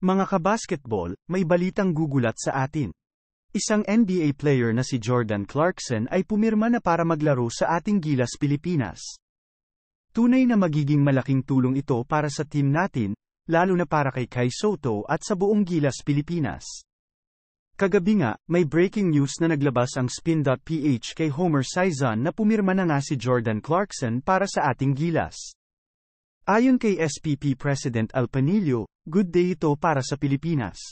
Mga kabasketball, may balitang gugulat sa atin. Isang NBA player na si Jordan Clarkson ay pumirma na para maglaro sa ating Gilas Pilipinas. Tunay na magiging malaking tulong ito para sa team natin, lalo na para kay Kai Soto at sa buong Gilas Pilipinas. Kagabi nga, may breaking news na naglabas ang spin.ph kay Homer Saizan na pumirma na nga si Jordan Clarkson para sa ating Gilas. Ayon kay SPP President Alpanillo, good day ito para sa Pilipinas.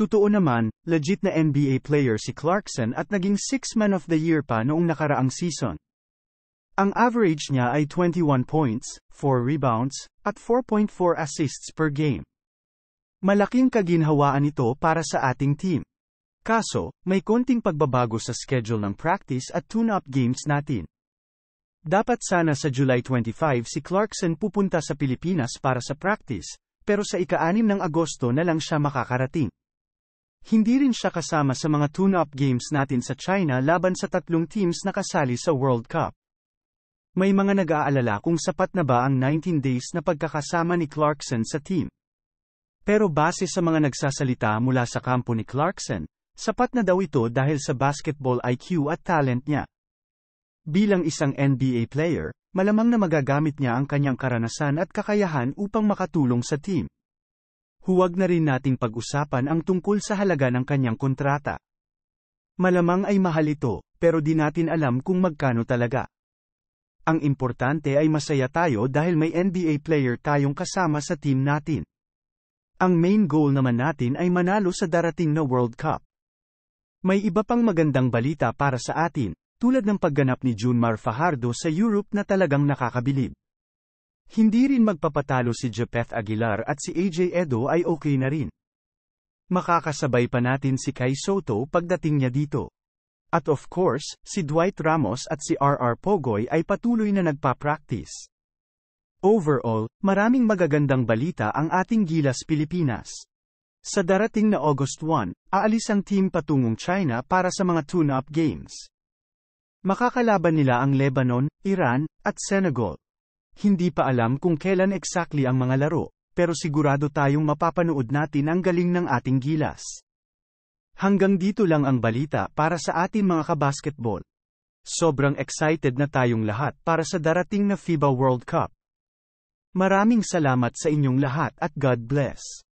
Totoo naman, legit na NBA player si Clarkson at naging 6 man of the year pa noong nakaraang season. Ang average niya ay 21 points, 4 rebounds, at 4.4 assists per game. Malaking kaginhawaan ito para sa ating team. Kaso, may konting pagbabago sa schedule ng practice at tune-up games natin. Dapat sana sa July 25 si Clarkson pupunta sa Pilipinas para sa practice, pero sa ika-6 ng Agosto na lang siya makakarating. Hindi rin siya kasama sa mga tune-up games natin sa China laban sa tatlong teams na kasali sa World Cup. May mga nag-aalala kung sapat na ba ang 19 days na pagkakasama ni Clarkson sa team. Pero base sa mga nagsasalita mula sa kampo ni Clarkson, sapat na daw ito dahil sa basketball IQ at talent niya. Bilang isang NBA player, malamang na magagamit niya ang kanyang karanasan at kakayahan upang makatulong sa team. Huwag na rin nating pag-usapan ang tungkol sa halaga ng kanyang kontrata. Malamang ay mahal ito, pero di natin alam kung magkano talaga. Ang importante ay masaya tayo dahil may NBA player tayong kasama sa team natin. Ang main goal naman natin ay manalo sa darating na World Cup. May iba pang magandang balita para sa atin, tulad ng pagganap ni June Mar Fajardo sa Europe na talagang nakakabilib. Hindi rin magpapatalo si Jepeth Aguilar at si AJ Edo ay okay na rin. Makakasabay pa natin si Kai Soto pagdating niya dito. At of course, si Dwight Ramos at si RR Pogoy ay patuloy na nagpa-practice. Overall, maraming magagandang balita ang ating Gilas Pilipinas. Sa darating na August 1, aalis ang team patungong China para sa mga tune-up games. Makakalaban nila ang Lebanon, Iran, at Senegal. Hindi pa alam kung kailan exactly ang mga laro, pero sigurado tayong mapapanood natin ang galing ng ating gilas. Hanggang dito lang ang balita para sa ating mga kabasketball. Sobrang excited na tayong lahat para sa darating na FIBA World Cup. Maraming salamat sa inyong lahat at God bless.